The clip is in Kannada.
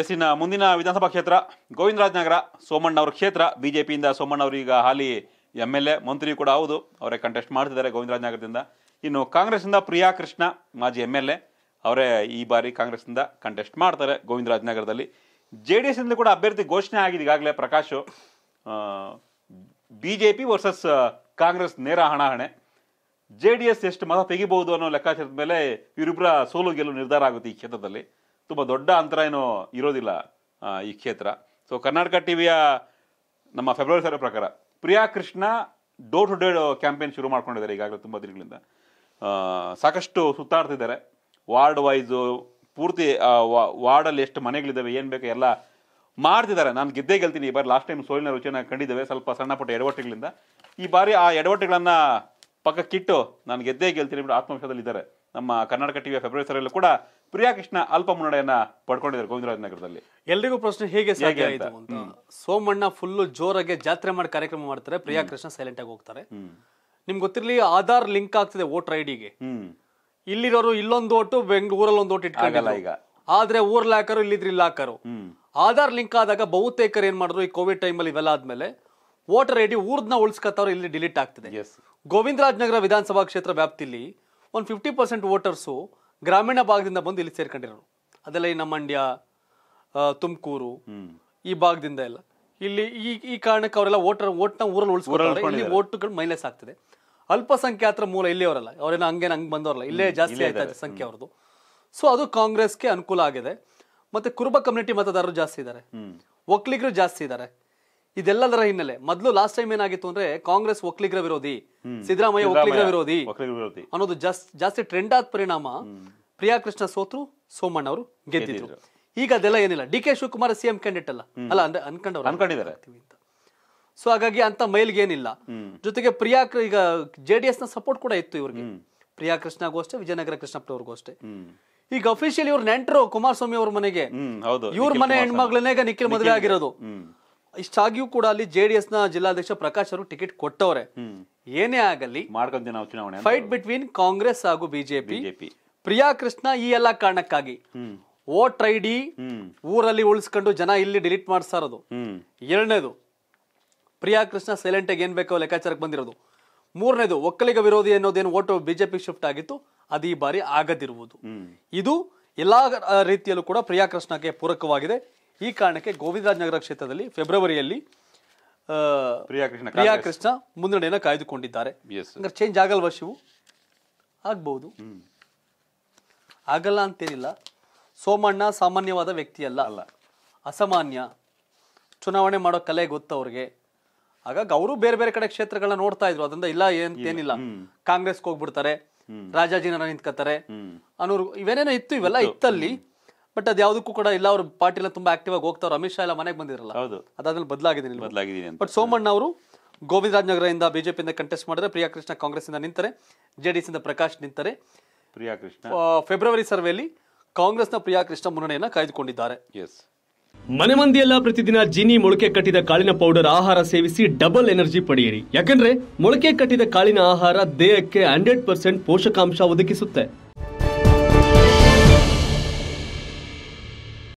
ಎಸ್ ಇನ್ನು ಮುಂದಿನ ವಿಧಾನಸಭಾ ಕ್ಷೇತ್ರ ಗೋವಿಂದರಾಜನಗರ ಸೋಮಣ್ಣ ಅವರ ಕ್ಷೇತ್ರ ಬಿ ಸೋಮಣ್ಣ ಅವರು ಈಗ ಹಾಲಿ ಎಮ್ ಎಲ್ ಎ ಮಂತ್ರಿ ಕೂಡ ಹೌದು ಅವರೇ ಕಂಟೆಸ್ಟ್ ಮಾಡ್ತಿದ್ದಾರೆ ಗೋವಿಂದರಾಜನಗರದಿಂದ ಇನ್ನು ಕಾಂಗ್ರೆಸ್ನಿಂದ ಪ್ರಿಯಾ ಕೃಷ್ಣ ಮಾಜಿ ಎಮ್ ಎಲ್ ಎ ಅವರೇ ಈ ಬಾರಿ ಕಾಂಗ್ರೆಸ್ನಿಂದ ಕಂಟೆಸ್ಟ್ ಮಾಡ್ತಾರೆ ಗೋವಿಂದರಾಜನಗರದಲ್ಲಿ ಜೆ ಡಿ ಎಸ್ನಿಂದ ಕೂಡ ಅಭ್ಯರ್ಥಿ ಘೋಷಣೆ ಆಗಿದೆ ಈಗಾಗಲೇ Prakash B J P versus Congress ನೇರ ಹಣಾಹಣೆ ಜೆ ಡಿ ಎಸ್ ಎಷ್ಟು ಮತ ತೆಗಿಬಹುದು ಅನ್ನೋ ಲೆಕ್ಕಾಚಾರದ ಮೇಲೆ ಇವರಿಬ್ಬರ ಸೋಲು ಗೆಲುವು ನಿರ್ಧಾರ ಆಗುತ್ತೆ ಈ ಕ್ಷೇತ್ರದಲ್ಲಿ ತುಂಬ ದೊಡ್ಡ ಅಂತರ ಏನು ಇರೋದಿಲ್ಲ ಈ ಕ್ಷೇತ್ರ ಸೊ ಕರ್ನಾಟಕ ಟಿ ವಿಯ ನಮ್ಮ ಫೆಬ್ರವರಿ ಸರ್ವೆ ಪ್ರಕಾರ Priya Krishna door to door campaign ಶುರು ಮಾಡ್ಕೊಂಡಿದ್ದಾರೆ ಈಗಾಗಲೇ ತುಂಬ ದಿನಗಳಿಂದ ಸಾಕಷ್ಟು ಸುತ್ತಾಡ್ತಿದ್ದಾರೆ ವಾರ್ಡ್ ವೈಸು ಪೂರ್ತಿ ವಾರ್ಡಲ್ಲಿ ಎಷ್ಟು ಮನೆಗಳಿದ್ದಾವೆ ಏನು ಬೇಕು ಎಲ್ಲ ಮಾಡ್ತಿದ್ದಾರೆ ನಾನು ಗೆದ್ದೇ ಗೆಲ್ತೀನಿ ಈ ಬಾರಿ ಲಾಸ್ಟ್ ಟೈಮ್ ಸೋಲಿನ ರುಚಿಯನ್ನು ಕಂಡಿದ್ದೇವೆ ಸ್ವಲ್ಪ ಸಣ್ಣ ಪುಟ್ಟ ಎಡವಟ್ಟೆಗಳಿಂದ ಈ ಬಾರಿ ಆ ಎಡವಟ್ಟೆಗಳನ್ನು ಪಕ್ಕಕ್ಕಿಟ್ಟು ನಾನು ಗೆದ್ದೇ ಗೆಲ್ತೀನಿ ಬಿಟ್ಟು ಇದ್ದಾರೆ ನಮ್ಮ ಕರ್ನಾಟಕ ಟಿವಿ ಫೆಬ್ರವರಿ ಕೂಡ ಪ್ರಿಯಾ ಕೃಷ್ಣ ಅಲ್ಪ ಮುನ್ನಡೆಯನ್ನ ಪಡ್ಕೊಂಡಿದ್ದಾರೆ ಗೋವಿಂದರಾಜ್ ನಗರದಲ್ಲಿ ಎಲ್ರಿಗೂ ಪ್ರಶ್ನೆ ಹೇಗೆ ಸಾಧ್ಯ ಸೋಮಣ್ಣ ಫುಲ್ ಜೋರಾಗಿ ಜಾತ್ರೆ ಮಾಡಿ ಕಾರ್ಯಕ್ರಮ ಮಾಡ್ತಾರೆ ಪ್ರಿಯಾ ಕೃಷ್ಣ ಸೈಲೆಂಟ್ ಆಗಿ ಹೋಗ್ತಾರೆ ನಿಮ್ಗೆ ಗೊತ್ತಿರಲಿ ಆಧಾರ್ ಲಿಂಕ್ ಆಗ್ತಿದೆ ವೋಟರ್ ಐಡಿಗೆ ಇಲ್ಲಿರೋರು ಇಲ್ಲೊಂದು ಓಟು ಬೆಂಗಳೂರಲ್ಲಿ ಒಂದು ಓಟ್ ಇಟ್ಕೊಂಡಿಲ್ಲ ಈಗ ಆದ್ರೆ ಊರ್ ಹಾಕರು ಇಲ್ಲಿದ್ರೆ ಇಲ್ಲಿ ಹಾಕರು ಆಧಾರ್ ಲಿಂಕ್ ಆದಾಗ ಬಹುತೇಕರು ಏನ್ ಮಾಡಿದ್ರು ಈ ಕೋವಿಡ್ ಟೈಮಲ್ಲಿ ಇವೆಲ್ಲ ಆದ್ಮೇಲೆ ವೋಟರ್ ಡಿ ಊರ್ನ ಉಳಿಸ್ಕತ್ತವ್ರು ಇಲ್ಲಿ ಡಿಲೀಟ್ ಆಗ್ತಿದೆ ಗೋವಿಂದರಾಜ್ ನಗರ ವಿಧಾನಸಭಾ ಕ್ಷೇತ್ರ ವ್ಯಾಪ್ತಿಲಿ ಒಂದು ಫಿಫ್ಟಿ ಪರ್ಸೆಂಟ್ ವೋಟರ್ಸು ಗ್ರಾಮೀಣ ಭಾಗದಿಂದ ಬಂದು ಇಲ್ಲಿ ಸೇರ್ಕೊಂಡಿರೋರು ಅದೆಲ್ಲ ಈ ನಮ್ಮ ಮಂಡ್ಯ ತುಮಕೂರು ಈ ಭಾಗದಿಂದ ಎಲ್ಲ ಇಲ್ಲಿ ಈ ಈ ಕಾರಣಕ್ಕೆ ಅವರೆಲ್ಲ ವೋಟರ್ ವೋಟ್ನ ಊರಲ್ಲಿ ಉಳಿಸ್ಕೊಳ್ತಾರೆ ಇಲ್ಲಿ ವೋಟ್ಗಳು ಮೈನಸ್ ಆಗ್ತದೆ ಅಲ್ಪಸಂಖ್ಯಾತರ ಮೂಲ ಇಲ್ಲಿಯವರಲ್ಲ ಅವರೇನು ಹಂಗೇನು ಹಂಗೆ ಬಂದವರಲ್ಲ ಇಲ್ಲೇ ಜಾಸ್ತಿ ಆಯ್ತಾ ಸಂಖ್ಯೆ ಅವ್ರದ್ದು ಸೊ ಅದು ಕಾಂಗ್ರೆಸ್ಗೆ ಅನುಕೂಲ ಆಗಿದೆ ಮತ್ತೆ ಕುರುಬ ಕಮ್ಯುನಿಟಿ ಮತದಾರರು ಜಾಸ್ತಿ ಇದ್ದಾರೆ ಒಕ್ಕಲಿಗರು ಜಾಸ್ತಿ ಇದ್ದಾರೆ ಇದೆಲ್ಲದರ ಹಿನ್ನೆಲೆ ಮೊದಲು ಲಾಸ್ಟ್ ಟೈಮ್ ಏನಾಗಿತ್ತು ಅಂದ್ರೆ ಕಾಂಗ್ರೆಸ್ ಒಕ್ಕಲಿಗರ ವಿರೋಧಿ ಸಿದ್ದರಾಮಯ್ಯ ಒಕ್ಕಲಿಗರ ವಿರೋಧಿ ಅನ್ನೋದು ಜಾಸ್ತಿ ಟ್ರೆಂಡ್ ಆದ ಪರಿಣಾಮ ಪ್ರಿಯಾ ಕೃಷ್ಣ ಸೋತ್ರು ಸೋಮಣ್ಣ ಅವರು ಗೆದ್ದಿದ್ರು ಈಗ ಅದೆಲ್ಲ ಏನಿಲ್ಲ D K Shivakumar CM candidate ಅಲ್ಲ ಅಲ್ಲ ಅಂದ್ರೆ ಅನ್ಕೊಂಡವ್ರು ಅನ್ಕೊಂಡಿದ್ದಾರೆ ಸೊ ಹಾಗಾಗಿ ಅಂತ ಮೈಲ್ಗೆ ಏನಿಲ್ಲ ಜೊತೆಗೆ ಪ್ರಿಯಾ ಈಗ ಜೆಡಿಎಸ್ ನ ಸಪೋರ್ಟ್ ಕೂಡ ಇತ್ತು ಇವ್ರಿಗೆ ಪ್ರಿಯಾ ಕೃಷ್ಣಗೂ ಅಷ್ಟೇ ವಿಜಯನಗರ ಕೃಷ್ಣಪ್ಪ ಅವ್ರಿಗೂ ಅಷ್ಟೇ ಈಗ ಅಫಿಷಿಯಲಿ ಇವ್ರು ನೆಂಟರು ಕುಮಾರಸ್ವಾಮಿ ಅವ್ರ ಮನೆಗೆ ಇವ್ರ ಮನೆ ಹೆಣ್ಮಗಳನ್ನೇ ನಿಖಿಲ್ ಮದುವೆ ಆಗಿರೋದು ಇಷ್ಟಾಗಿಯೂ ಕೂಡ ಅಲ್ಲಿ ಜೆಡಿಎಸ್ ನ ಜಿಲ್ಲಾಧ್ಯಕ್ಷ ಪ್ರಕಾಶ್ ಅವರು ಟಿಕೆಟ್ ಕೊಟ್ಟವ್ರೆ ಏನೇ ಆಗಲಿ ನಾವು ಚುನಾವಣೆ ಫೈಟ್ ಬಿಟ್ವೀನ್ ಕಾಂಗ್ರೆಸ್ ಹಾಗೂ ಬಿಜೆಪಿ ಪ್ರಿಯಾ ಕೃಷ್ಣ ಈ ಎಲ್ಲ ಕಾರಣಕ್ಕಾಗಿ ವೋಟ್ ಐ ಡಿ ಊರಲ್ಲಿ ಉಳಿಸ್ಕೊಂಡು ಜನ ಇಲ್ಲಿ ಡಿಲೀಟ್ ಮಾಡಿಸ್ತಾ ಇರೋದು ಎರಡನೇದು ಪ್ರಿಯಾ ಕೃಷ್ಣ ಸೈಲೆಂಟ್ ಆಗಿ ಏನ್ ಬೇಕೋ ಲೆಕ್ಕಾಚಾರಕ್ಕೆ ಬಂದಿರೋದು ಮೂರನೇದು ಒಕ್ಕಲಿಗ ವಿರೋಧಿ ಅನ್ನೋದೇನು ಓಟು ಬಿಜೆಪಿ ಶಿಫ್ಟ್ ಆಗಿತ್ತು ಅದು ಈ ಬಾರಿ ಆಗದಿರುವುದು ಇದು ಎಲ್ಲಾ ರೀತಿಯಲ್ಲೂ ಕೂಡ ಪ್ರಿಯಾ ಕೃಷ್ಣಕ್ಕೆ ಪೂರಕವಾಗಿದೆ ಈ ಕಾರಣಕ್ಕೆ ಗೋವಿಂದರಾಜನಗರ ಕ್ಷೇತ್ರದಲ್ಲಿ ಫೆಬ್ರವರಿಯಲ್ಲಿ ಪ್ರಿಯಾ ಕೃಷ್ಣ ಪ್ರಿಯಾ ಕೃಷ್ಣ ಮುನ್ನಡೆಯನ್ನು ಕಾಯ್ದುಕೊಂಡಿದ್ದಾರೆ ಚೇಂಜ್ ಆಗಲ್ವಾ ಶಿವು ಆಗ್ಬಹುದು ಆಗಲ್ಲ ಅಂತೇನಿಲ್ಲ ಸೋಮಣ್ಣ ಸಾಮಾನ್ಯವಾದ ವ್ಯಕ್ತಿ ಅಲ್ಲ ಅಲ್ಲ ಅಸಾಮಾನ್ಯ ಚುನಾವಣೆ ಮಾಡೋ ಕಲೆ ಗೊತ್ತು ಅವ್ರಿಗೆ ಹಾಗಾಗಿ ಅವರು ಬೇರೆ ಬೇರೆ ಕಡೆ ಕ್ಷೇತ್ರಗಳನ್ನ ನೋಡ್ತಾ ಇದ್ರು ಅದರಿಂದ ಇಲ್ಲ ಏನಿಲ್ಲ ಕಾಂಗ್ರೆಸ್ಗೆ ಹೋಗ್ಬಿಡ್ತಾರೆ ರಾಜಾಜಿನ ನಿಂತ್ಕೋತಾರೆ ಅನ್ನೋರು ಇವೇನೇನೋ ಇತ್ತು ಇವೆಲ್ಲ ಇತ್ತಲ್ಲಿ ಬಟ್ ಅದ್ಯಾವುದಕ್ಕೂ ಕೂಡ ಇಲ್ಲ ಅವ್ರ ಎಲ್ಲ ತುಂಬಾ ಆಕ್ಟಿವ್ ಆಗಿ ಹೋಗ್ತಾರೆ ಅಮಿತ್ ಶಾ ಎಲ್ಲ ಮನೆಗೆ ಬಂದಿರಲ್ಲ ಹೌದು ಅದಾದ್ಮೇಲೆ ಬದಲಾಗಿದ್ದೀನಿ ಬದಲಾಗಿದ್ದೀನಿ ಬಟ್ ಸೋಮಣ್ಣ ಅವರು ಗೋವಿಂದರಾಜನಗರದಿಂದ ಬಿಜೆಪಿಯಿಂದ ಕಂಟೆಸ್ಟ್ ಮಾಡಿದ್ರೆ ಪ್ರಿಯಾ ಕೃಷ್ಣ ಕಾಂಗ್ರೆಸ್ ಇಂದ ನಿಂತಾರೆ ಜೆಡಿಎಸ್ ಇಂದ ಪ್ರಕಾಶ್ ನಿಂತಾರೆ ಪ್ರಿಯಾ ಕೃಷ್ಣ ಫೆಬ್ರವರಿ ಸರ್ವೆಯಲ್ಲಿ ಕಾಂಗ್ರೆಸ್ನ ಪ್ರಿಯಾ ಕೃಷ್ಣ ಮುನ್ನಡೆಯನ್ನ ಕಾಯ್ದುಕೊಂಡಿದ್ದಾರೆ ಎಸ್ ಮನೆ ಮಂದಿಯೆಲ್ಲ ಪ್ರತಿದಿನ ಜಿನಿ ಮೊಳಕೆ ಕಟ್ಟಿದ ಕಾಳಿನ ಪೌಡರ್ ಆಹಾರ ಸೇವಿಸಿ ಡಬಲ್ ಎನರ್ಜಿ ಪಡೆಯಿರಿ ಯಾಕಂದ್ರೆ ಮೊಳಕೆ ಕಟ್ಟಿದ ಕಾಳಿನ ಆಹಾರ ದೇಹಕ್ಕೆ ಹಂಡ್ರೆಡ್ ಪರ್ಸೆಂಟ್ ಪೋಷಕಾಂಶ ಒದಗಿಸುತ್ತೆ